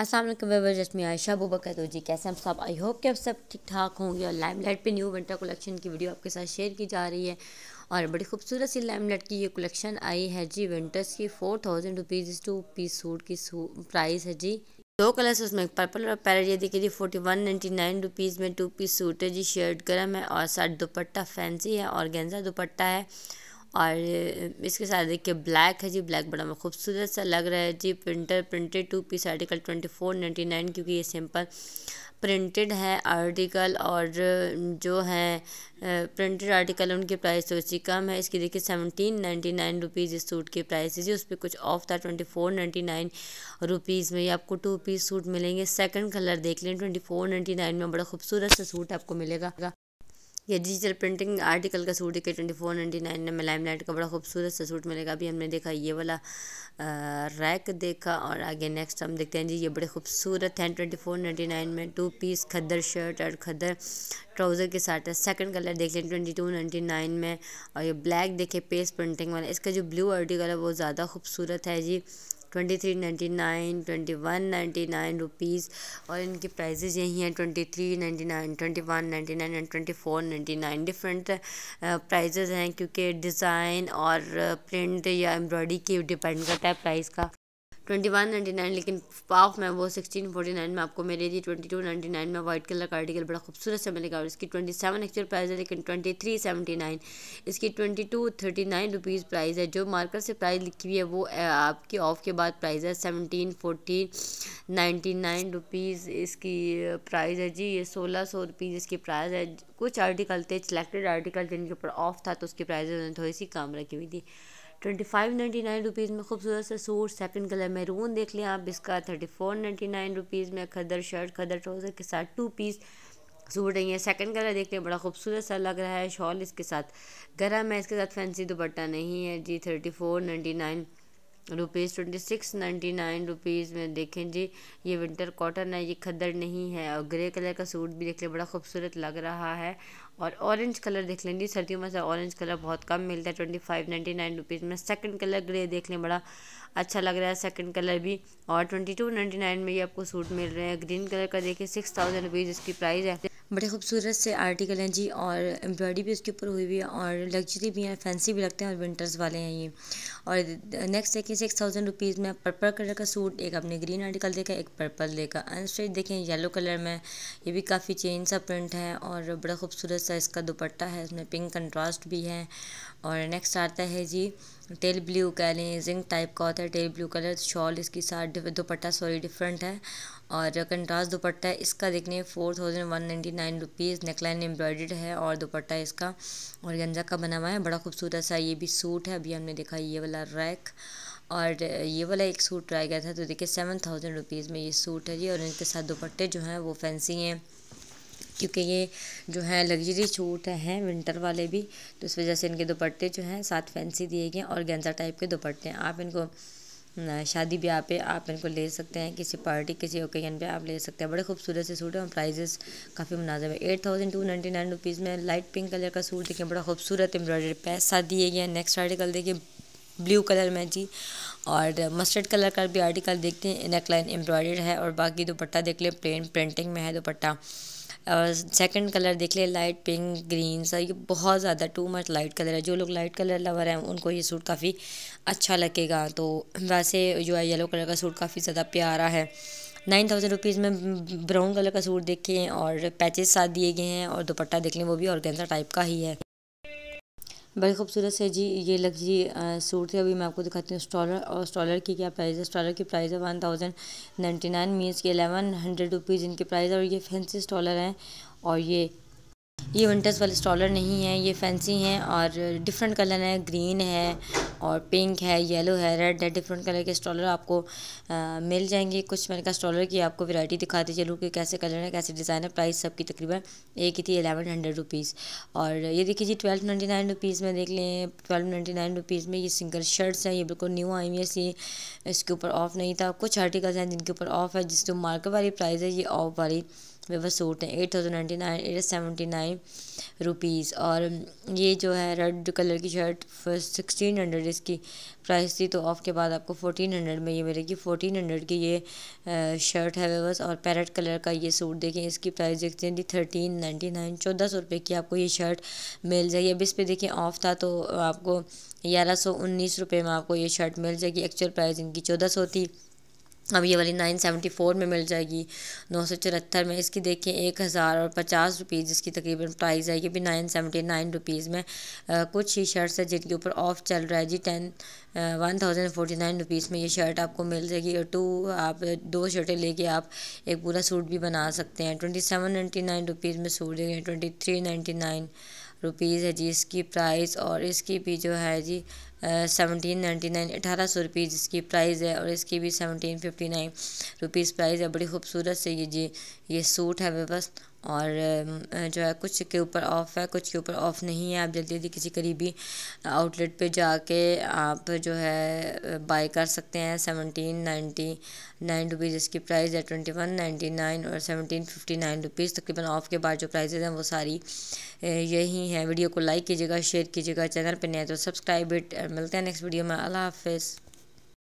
असल वेवर जसमी आयशा अबू बकर तो जी कैसे हम सब आई होप कि आप सब ठीक ठाक होंगे और लाइम लाइट पर न्यू विंटर कलेक्शन की वीडियो आपके साथ शेयर की जा रही है और बड़ी खूबसूरत सी लाइम लाइट की ये कलेक्शन आई है जी विंटर्स की four thousand rupees two piece suit की प्राइस है जी दो कलर्स उसमें पर्पल और पैर ये देखिए जी forty one ninety nine rupees में टू पीस सूट है जी शर्ट गर्म है और साथ दुपट्टा फैंसी है और गेंजा दुपट्टा है और इसके साथ देखिए ब्लैक है जी ब्लैक बड़ा खूबसूरत सा लग रहा है जी printer printed two piece article twenty four ninety nine क्योंकि ये सिंपल प्रिंटेड है आर्टिकल और जो है प्रिंटेड आर्टिकल उनकी प्राइस तो सी कम है इसकी देखिए सेवनटीन नाइन्टी नाइन रुपीज़ इस सूट की प्राइस है जी उस पर कुछ ऑफ था twenty four ninety nine rupees में आपको टू पीस सूट मिलेंगे सेकंड कलर देख लें ट्वेंटी फोर नाइन्टी नाइन में बड़ा खूबसूरत सा सूट आपको मिलेगा ये डिजिटल प्रिंटिंग आर्टिकल का सूट के ट्वेंटी फोर नाइन्टी नाइन में लाइम लाइट का बड़ा खूबसूरत सा सूट मिलेगा अभी हमने देखा ये वाला रैक देखा और आगे नेक्स्ट हम देखते हैं जी ये बड़े खूबसूरत हैं ट्वेंटी फोर नाइन्टी नाइन में टू पीस खद्दर शर्ट और खद्दर ट्राउज़र के साथ है सेकंड कलर देख लें ट्वेंटी टू नाइन्टी नाइन में और ये ब्लैक देखे पेस प्रिंटिंग वाला इसका जो ब्लू आर्टिकल है वो ज़्यादा खूबसूरत है जी twenty three ninety nine twenty one ninety nine rupees और इनकी प्राइजेज़ यही हैं twenty three ninety nine twenty one ninety nine and twenty four ninety nine different prices हैं क्योंकि डिज़ाइन और प्रिंट या एम्ब्रॉयडरी की डिपेंड करता है प्राइस का ट्वेंटी वन नाइन्टी नाइन लेकिन ऑफ में वो सिक्सटीन फोर्टी नाइन में आपको मिलेगी ट्वेंटी टू नाइन्टी नाइन में वाइट कलर का आर्टिकल बड़ा खूबसूरत से मिलेगा और इसकी ट्वेंटी सेवन एक्चुअल प्राइस है लेकिन ट्वेंटी थ्री सेवेंटी नाइन इसकी twenty two thirty nine rupees price है जो मार्कर से प्राइस लिखी हुई है वो आपकी ऑफ के बाद प्राइस है seventeen fourteen ninety nine rupees इसकी प्राइस है जी ये सोलह सौ रुपीज़ इसकी प्राइस है कुछ आर्टिकल थे सिलेक्टेड आर्टिकल जिनके ऊपर ऑफ था तो उसकी प्राइस थोड़ी सी कम रखी हुई थी twenty five ninety nine rupees में खूबसूरत सा सूट सेकंड कलर मैरून देख लें आप इसका thirty four ninety nine rupees में खदर शर्ट खदर ट्राउज़र के साथ टू पीस सूट है ये सेकंड कलर देख लें बड़ा खूबसूरत सा लग रहा है शॉल इसके साथ गर्म है इसके साथ फैंसी दुपट्टा नहीं है जी thirty four ninety nine rupees twenty six ninety nine rupees में देखें जी ये विंटर कॉटन है ये खद्दर नहीं है और ग्रे कलर का सूट भी देख लें बड़ा खूबसूरत लग रहा है और ऑरेंज कलर देख लें जी सर्दियों में से ऑरेंज कलर बहुत कम मिलता है twenty five ninety nine rupees में सेकंड कलर ग्रे देख लें बड़ा अच्छा लग रहा है सेकंड कलर भी और ट्वेंटी टू नाइन में ये आपको सूट मिल रहे हैं ग्रीन कलर का देखिए सिक्स थाउजेंड रुपीज़ इसकी प्राइस है बड़े खूबसूरत से आर्टिकल हैं जी और एम्ब्रॉयडरी भी इसके ऊपर हुई हुई है और लग्जरी भी है फैंसी भी लगते हैं और विंटर्स वाले हैं ये और नेक्स्ट देखिए सिक्स थाउजेंड रुपीज़ में पर्पल कलर का सूट एक आपने ग्रीन आर्टिकल देखा एक पर्पल देखा अनस्ट्रेच देखें येलो कलर में ये भी काफ़ी चेन सा प्रिंट है और बड़ा खूबसूरत सा इसका दुपट्टा है इसमें पिंक कंट्रास्ट भी है और नेक्स्ट आता है जी टेल ब्लू कह लें जिंक टाइप का होता है टेल ब्लू कलर शॉल इसकी साथ दुपट्टा सॉरी डिफरेंट है और कंट्रास दुपट्टा है इसका देखने four thousand one ninety nine rupees neckline embroidered है और दुपट्टा इसका और गंजा का बना हुआ है बड़ा खूबसूरत सा ये भी सूट है अभी हमने देखा ये वाला रैक और ये वाला एक सूट ट्राई किया था तो देखिए सेवन थाउजेंड रुपीज़ में ये सूट है जी और इनके साथ दुपट्टे जो हैं वो फैंसी हैं क्योंकि ये जो है लग्जरी सूट हैं विंटर वाले भी तो इस वजह से इनके दुपट्टे जो हैं साथ फैंसी दिए गए और गेंजा टाइप के दुपट्टे हैं आप इनको शादी ब्याह पे आप इनको ले सकते हैं किसी पार्टी किसी ओकेजन पे आप ले सकते हैं बड़े खूबसूरत से सूट हैं और प्राइजेस काफ़ी मुनाजब है eight thousand two ninety nine rupees में लाइट पिंक कलर का सूट देखिए बड़ा खूबसूरत एम्ब्रॉयडरी पैसा दिए गए हैं नेक्स्ट आर्टिकल देखिए ब्लू कलर में जी और मस्टर्ड कलर का भी आर्टिकल देखते हैं नेकलाइन एम्ब्रॉयडर एम्ब्रॉयडर्ड है और बाकी दोपट्टा देख लें प्लेन प्रिंटिंग में है दोपट्टा और सेकंड कलर देख ले लाइट पिंक ग्रीन सा ये बहुत ज़्यादा टू मच लाइट कलर है जो लोग लाइट कलर लवर हैं उनको ये सूट काफ़ी अच्छा लगेगा तो वैसे जो है येलो कलर का सूट काफ़ी ज़्यादा प्यारा है नाइन थाउजेंड रुपीज़ में ब्राउन कलर का सूट देखें और पैचेस साथ दिए गए हैं और दुपट्टा देख लें वो भी ऑर्गेन्जा टाइप का ही है बड़ी खूबसूरत से जी ये लग्जरी सूट थे अभी मैं आपको दिखाती हूँ स्टॉलर और स्टॉलर की क्या प्राइस है स्टॉलर की प्राइस है one thousand ninety nine means के एलेवन हंड्रेड रुपीज़ इनके प्राइस और ये फैंसी स्टॉलर हैं और ये ये विंटर्स वाले स्टॉलर नहीं है ये फैंसी हैं और डिफरेंट कलर हैं ग्रीन है और पिंक है येलो है रेड है डिफरेंट कलर के स्टॉलर आपको आ, मिल जाएंगे कुछ मैंने कहा स्टॉलर की आपको वैरायटी दी चलूँ कि कैसे कलर है कैसे डिज़ाइन है प्राइस सबकी तकरीबन एक ही थी एलेवन हंड्रेड रुपीज़ और ये देखिए जी ट्वेल्व नाइन्टी नाइन रुपीज़ में देख लें ट्वेल्व नाइन्टी नाइन रुपीज़ में ये सिंगल शर्ट्स हैं ये बिल्कुल न्यू आई हुई है इसके ऊपर ऑफ़ नहीं था कुछ आर्टिकल्स हैं जिनके ऊपर ऑफ़ है जिसके मार्केट वाली प्राइस है ये ऑफ वाली में वो सूट हैं eight thousand ninety nine eight seventy nine rupees और ये जो है रेड कलर की शर्ट फर्स्ट सिक्सटीन हंड्रेड इसकी प्राइस थी तो ऑफ़ के बाद आपको फोटीन हंड्रेड में ये मिलेगी फोटीन हंड्रेड की ये शर्ट है बस और पैरट कलर का ये सूट देखें इसकी प्राइस देखते हैं जी थर्टीन नाइन्टी नाइन चौदह सौ रुपये की आपको ये शर्ट मिल जाएगी अब इस पर देखिए ऑफ़ था तो आपको ग्यारह सौ उन्नीस रुपये में आपको ये शर्ट मिल जाएगी एक्चुअल प्राइस इनकी चौदह सौ थी अब ये वाली नाइन सेवेंटी फ़ोर में मिल जाएगी नौ सौ चौहत्तर में इसकी देखिए एक हज़ार और पचास रुपीज़ जिसकी तकरीबन प्राइस है ये भी नाइन सेवेंटी नाइन रुपीज़ में आ, कुछ ही शर्ट्स है जिनके ऊपर ऑफ चल रहा है जी ten one thousand forty nine rupees में ये शर्ट आपको मिल जाएगी और टू आप दो शर्टें लेके आप एक पूरा सूट भी बना सकते हैं twenty seven ninety nine rupees में सूट देखें twenty three ninety nine rupees है जी इसकी प्राइस और इसकी भी जो है जी सेवनटीन नाइन्टी नाइन अठारह सौ रुपीज़ इसकी प्राइस है और इसकी भी seventeen fifty nine rupees price है बड़ी खूबसूरत से ये जी ये सूट है मेरे और जो है कुछ के ऊपर ऑफ़ है कुछ के ऊपर ऑफ़ नहीं है आप जल्दी जल्दी किसी करीबी आउटलेट पे जाके आप जो है बाय कर सकते हैं सेवनटीन नाइन्टी नाइन रुपीज़ इसकी प्राइस है ट्वेंटी वन नाइन्टी नाइन और सेवनटीन फिफ्टी नाइन रुपीज़ तकरीबन ऑफ़ के बाद जो प्राइजेज़ हैं वो सारी यही हैं वीडियो को लाइक कीजिएगा शेयर कीजिएगा चैनल पर नया तो सब्सक्राइब इट मिलते हैं नेक्स्ट वीडियो में अल्लाह हाफिज़